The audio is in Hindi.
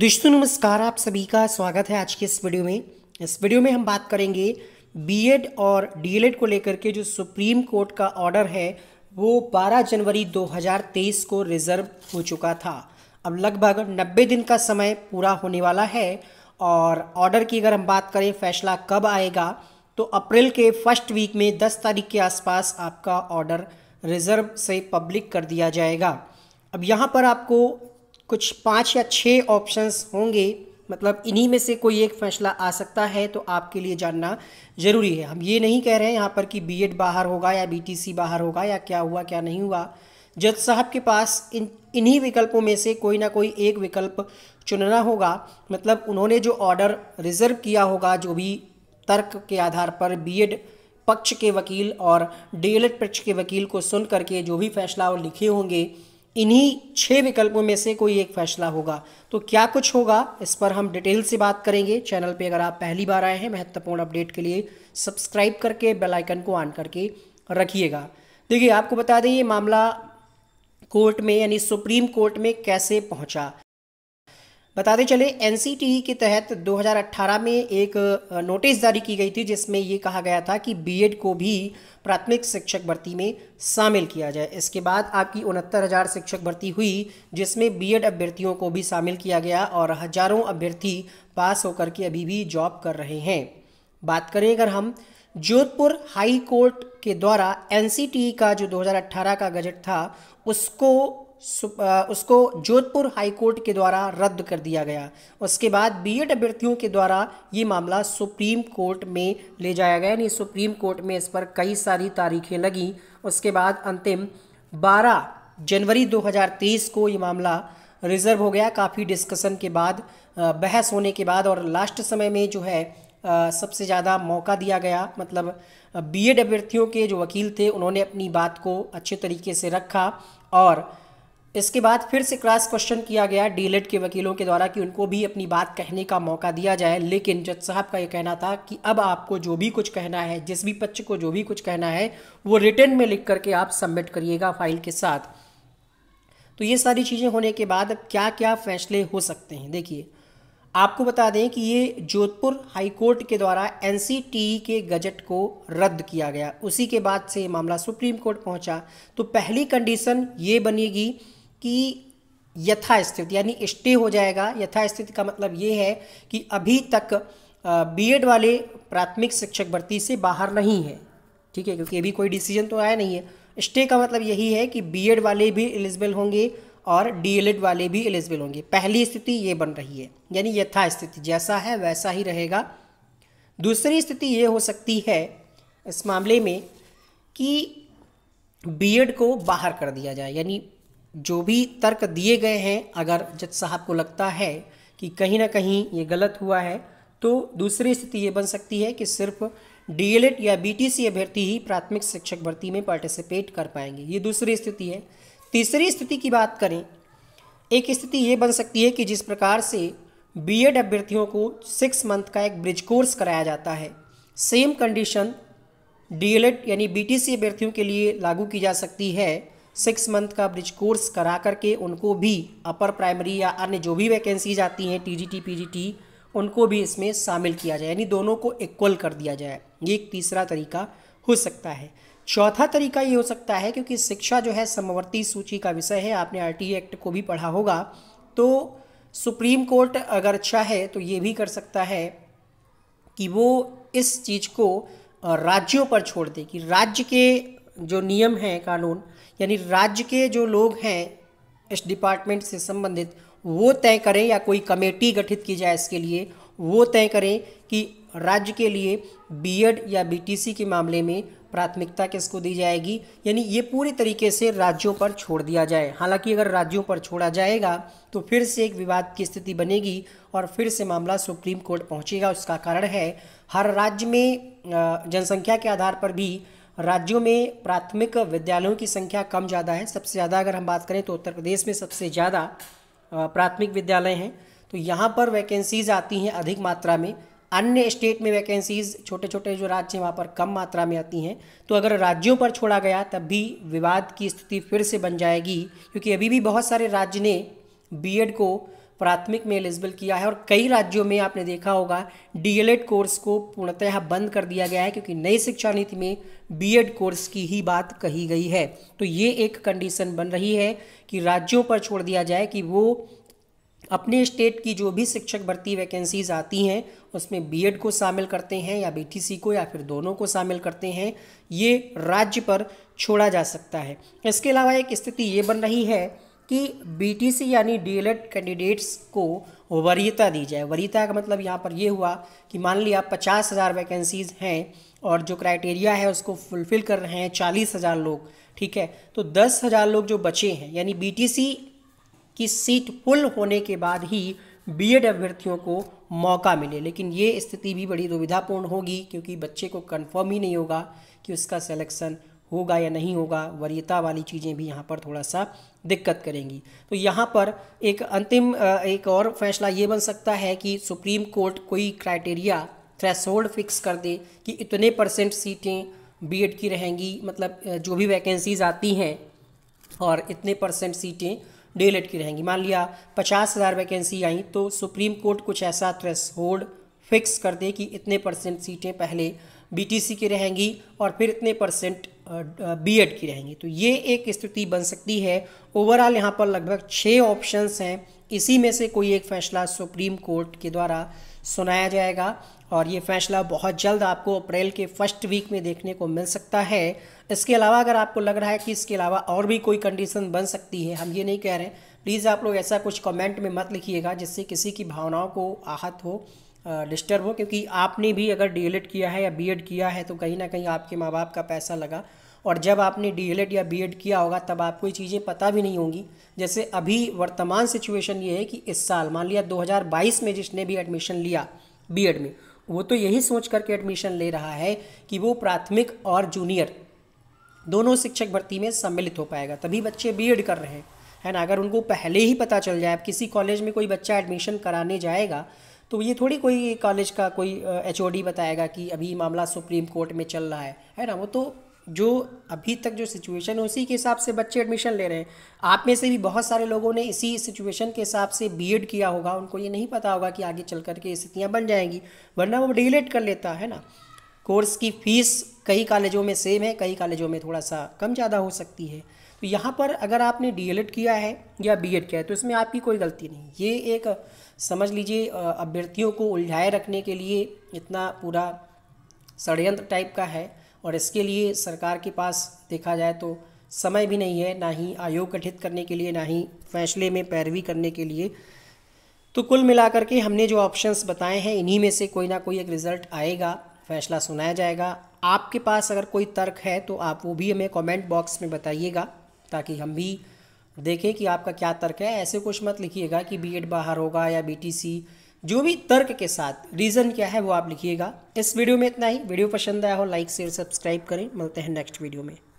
दोस्तों नमस्कार आप सभी का स्वागत है आज के इस वीडियो में इस वीडियो में हम बात करेंगे बीएड और डीएलएड को लेकर के जो सुप्रीम कोर्ट का ऑर्डर है वो 12 जनवरी 2023 को रिजर्व हो चुका था अब लगभग 90 दिन का समय पूरा होने वाला है और ऑर्डर की अगर हम बात करें फैसला कब आएगा तो अप्रैल के फर्स्ट वीक में 10 तारीख के आसपास आपका ऑर्डर रिजर्व से पब्लिक कर दिया जाएगा अब यहाँ पर आपको कुछ पाँच या छः ऑप्शंस होंगे मतलब इन्हीं में से कोई एक फैसला आ सकता है तो आपके लिए जानना ज़रूरी है हम ये नहीं कह रहे हैं यहाँ पर कि बीएड बाहर होगा या बीटीसी बाहर होगा या क्या हुआ क्या नहीं हुआ जज साहब के पास इन इन्हीं विकल्पों में से कोई ना कोई एक विकल्प चुनना होगा मतलब उन्होंने जो ऑर्डर रिजर्व किया होगा जो भी तर्क के आधार पर बीएड पक्ष के वकील और डी पक्ष के वकील को सुन करके जो भी फैसला वो लिखे होंगे इन्हीं छः विकल्पों में से कोई एक फैसला होगा तो क्या कुछ होगा इस पर हम डिटेल से बात करेंगे चैनल पे अगर आप पहली बार आए हैं महत्वपूर्ण अपडेट के लिए सब्सक्राइब करके बेल आइकन को ऑन करके रखिएगा देखिए आपको बता दें ये मामला कोर्ट में यानी सुप्रीम कोर्ट में कैसे पहुंचा बताते चले एन e के तहत 2018 में एक नोटिस जारी की गई थी जिसमें ये कहा गया था कि बीएड को भी प्राथमिक शिक्षक भर्ती में शामिल किया जाए इसके बाद आपकी उनहत्तर हज़ार शिक्षक भर्ती हुई जिसमें बीएड अभ्यर्थियों को भी शामिल किया गया और हज़ारों अभ्यर्थी पास होकर के अभी भी जॉब कर रहे हैं बात करें अगर हम जोधपुर हाई कोर्ट के द्वारा एन e का जो 2018 का गजट था उसको उसको जोधपुर हाई कोर्ट के द्वारा रद्द कर दिया गया उसके बाद बीएड अभ्यर्थियों के द्वारा ये मामला सुप्रीम कोर्ट में ले जाया गया यानी सुप्रीम कोर्ट में इस पर कई सारी तारीखें लगी उसके बाद अंतिम 12 जनवरी 2023 को ये मामला रिजर्व हो गया काफ़ी डिस्कशन के बाद बहस होने के बाद और लास्ट समय में जो है सबसे ज़्यादा मौका दिया गया मतलब बीएड अभ्यर्थियों के जो वकील थे उन्होंने अपनी बात को अच्छे तरीके से रखा और इसके बाद फिर से क्रॉस क्वेश्चन किया गया डीलेट के वकीलों के द्वारा कि उनको भी अपनी बात कहने का मौका दिया जाए लेकिन जज साहब का ये कहना था कि अब आपको जो भी कुछ कहना है जिस भी पक्ष को जो भी कुछ कहना है वो रिटर्न में लिख करके आप सबमिट करिएगा फाइल के साथ तो ये सारी चीज़ें होने के बाद अब क्या क्या फैसले हो सकते हैं देखिए आपको बता दें कि ये जोधपुर हाईकोर्ट के द्वारा एन के गजट को रद्द किया गया उसी के बाद से मामला सुप्रीम कोर्ट पहुंचा तो पहली कंडीशन ये बनेगी कि यथास्थित यानी स्टे हो जाएगा यथास्थित का मतलब ये है कि अभी तक बीएड वाले प्राथमिक शिक्षक भर्ती से बाहर नहीं है ठीक है क्योंकि अभी कोई डिसीजन तो आया नहीं है स्टे का मतलब यही है कि बीएड वाले भी एलिजिबल होंगे और डीएलएड वाले भी एलिजिबल होंगे पहली स्थिति ये बन रही है यानी यथास्थिति जैसा है वैसा ही रहेगा दूसरी स्थिति ये हो सकती है इस मामले में कि बीएड को बाहर कर दिया जाए यानी जो भी तर्क दिए गए हैं अगर जज साहब को लगता है कि कहीं ना कहीं ये गलत हुआ है तो दूसरी स्थिति ये बन सकती है कि सिर्फ डीएलएड या बीटीसी अभ्यर्थी ही प्राथमिक शिक्षक भर्ती में पार्टिसिपेट कर पाएंगे ये दूसरी स्थिति है तीसरी स्थिति की बात करें एक स्थिति ये बन सकती है कि जिस प्रकार से बीएड अभ्यर्थियों को सिक्स मंथ का एक ब्रिज कोर्स कराया जाता है सेम कंडीशन डीएलएड यानी बीटीसी अभ्यर्थियों के लिए लागू की जा सकती है सिक्स मंथ का ब्रिज कोर्स करा करके उनको भी अपर प्राइमरी या अन्य जो भी वैकेंसीज आती हैं T G T P G T उनको भी इसमें शामिल किया जाए यानी दोनों को इक्वल कर दिया जाए ये एक तीसरा तरीका हो सकता है चौथा तरीका ये हो सकता है क्योंकि शिक्षा जो है समवर्ती सूची का विषय है आपने आर एक्ट को भी पढ़ा होगा तो सुप्रीम कोर्ट अगर चाहे तो ये भी कर सकता है कि वो इस चीज़ को राज्यों पर छोड़ दे कि राज्य के जो नियम हैं कानून यानी राज्य के जो लोग हैं इस डिपार्टमेंट से संबंधित वो तय करें या कोई कमेटी गठित की जाए इसके लिए वो तय करें कि राज्य के लिए बीएड या बीटीसी के मामले में प्राथमिकता किसको दी जाएगी यानी ये पूरी तरीके से राज्यों पर छोड़ दिया जाए हालांकि अगर राज्यों पर छोड़ा जाएगा तो फिर से एक विवाद की स्थिति बनेगी और फिर से मामला सुप्रीम कोर्ट पहुंचेगा उसका कारण है हर राज्य में जनसंख्या के आधार पर भी राज्यों में प्राथमिक विद्यालयों की संख्या कम ज़्यादा है सबसे ज़्यादा अगर हम बात करें तो उत्तर प्रदेश में सबसे ज़्यादा प्राथमिक विद्यालय हैं तो यहाँ पर वैकेंसीज़ आती हैं अधिक मात्रा में अन्य स्टेट में वैकेंसीज़ छोटे छोटे जो राज्य हैं वहाँ पर कम मात्रा में आती हैं तो अगर राज्यों पर छोड़ा गया तब भी विवाद की स्थिति फिर से बन जाएगी क्योंकि अभी भी बहुत सारे राज्य ने बीएड को प्राथमिक में एलिजिबल किया है और कई राज्यों में आपने देखा होगा डीएलएड कोर्स को पूर्णतः बंद कर दिया गया है क्योंकि नई शिक्षा नीति में बीएड कोर्स की ही बात कही गई है तो ये एक कंडीशन बन रही है कि राज्यों पर छोड़ दिया जाए कि वो अपने स्टेट की जो भी शिक्षक भर्ती वैकेंसीज आती हैं उसमें बीएड को शामिल करते हैं या बीटीसी को या फिर दोनों को शामिल करते हैं ये राज्य पर छोड़ा जा सकता है इसके अलावा एक स्थिति ये बन रही है कि बीटीसी यानी डीएलएड कैंडिडेट्स e को वरीयता दी जाए वरीयता का मतलब यहाँ पर ये हुआ कि मान लिया पचास हज़ार वैकेंसीज़ हैं और जो क्राइटेरिया है उसको फुलफ़िल कर रहे हैं चालीस हज़ार लोग ठीक है तो दस हज़ार लोग जो बचे हैं यानी बीटीसी की सीट फुल होने के बाद ही बीएड अभ्यर्थियों को मौका मिले लेकिन ये स्थिति भी बड़ी दुविधापूर्ण होगी क्योंकि बच्चे को कन्फर्म ही नहीं होगा कि उसका सिलेक्शन होगा या नहीं होगा वरीयता वाली चीज़ें भी यहाँ पर थोड़ा सा दिक्कत करेंगी तो यहाँ पर एक अंतिम एक और फैसला ये बन सकता है कि सुप्रीम कोर्ट कोई क्राइटेरिया थ्रेसोल्ड फिक्स कर दे कि इतने परसेंट सीटें बीएड की रहेंगी मतलब जो भी वैकेंसीज़ आती हैं और इतने परसेंट सीटें डीएलएड की रहेंगी मान लिया पचास हज़ार वैकेंसी आई तो सुप्रीम कोर्ट कुछ ऐसा होल्ड फिक्स कर दे कि इतने परसेंट सीटें पहले बीटीसी की रहेंगी और फिर इतने परसेंट बी एड की रहेंगी तो ये एक स्थिति बन सकती है ओवरऑल यहाँ पर लगभग छः ऑप्शंस हैं इसी में से कोई एक फैसला सुप्रीम कोर्ट के द्वारा सुनाया जाएगा और ये फैसला बहुत जल्द आपको अप्रैल के फर्स्ट वीक में देखने को मिल सकता है इसके अलावा अगर आपको लग रहा है कि इसके अलावा और भी कोई कंडीशन बन सकती है हम ये नहीं कह रहे हैं प्लीज़ आप लोग ऐसा कुछ कमेंट में मत लिखिएगा जिससे किसी की भावनाओं को आहत हो डिस्टर्ब हो क्योंकि आपने भी अगर डी किया है या बीएड किया है तो कहीं ना कहीं आपके माँ बाप का पैसा लगा और जब आपने डी या बीएड किया होगा तब आपको ये चीज़ें पता भी नहीं होंगी जैसे अभी वर्तमान सिचुएशन ये है कि इस साल मान लिया 2022 में जिसने भी एडमिशन लिया बी में वो तो यही सोच करके एडमिशन ले रहा है कि वो प्राथमिक और जूनियर दोनों शिक्षक भर्ती में सम्मिलित हो पाएगा तभी बच्चे बी कर रहे हैं है ना अगर उनको पहले ही पता चल जाए अब किसी कॉलेज में कोई बच्चा एडमिशन कराने जाएगा तो ये थोड़ी कोई कॉलेज का कोई एच बताएगा कि अभी मामला सुप्रीम कोर्ट में चल रहा है है ना वो तो जो अभी तक जो सिचुएशन है उसी के हिसाब से बच्चे एडमिशन ले रहे हैं आप में से भी बहुत सारे लोगों ने इसी सिचुएशन के हिसाब से बीएड किया होगा उनको ये नहीं पता होगा कि आगे चल कर के स्थितियाँ बन जाएंगी वरना वो डिलेट कर लेता है ना कोर्स की फ़ीस कई कॉलेजों में सेम है कई कॉलेजों में थोड़ा सा कम ज़्यादा हो सकती है तो यहाँ पर अगर आपने डीएलएड किया है या बीएड किया है तो इसमें आपकी कोई गलती नहीं ये एक समझ लीजिए अभ्यर्थियों को उलझाए रखने के लिए इतना पूरा षडयंत्र टाइप का है और इसके लिए सरकार के पास देखा जाए तो समय भी नहीं है ना ही आयोग गठित करने के लिए ना ही फैसले में पैरवी करने के लिए तो कुल मिलाकर के हमने जो ऑप्शंस बताए हैं इन्हीं में से कोई ना कोई एक रिज़ल्ट आएगा फैसला सुनाया जाएगा आपके पास अगर कोई तर्क है तो आप वो भी हमें कमेंट बॉक्स में बताइएगा ताकि हम भी देखें कि आपका क्या तर्क है ऐसे कुछ मत लिखिएगा कि बी बाहर होगा या बी जो भी तर्क के साथ रीज़न क्या है वो आप लिखिएगा इस वीडियो में इतना ही वीडियो पसंद आया हो लाइक शेयर सब्सक्राइब करें मिलते हैं नेक्स्ट वीडियो में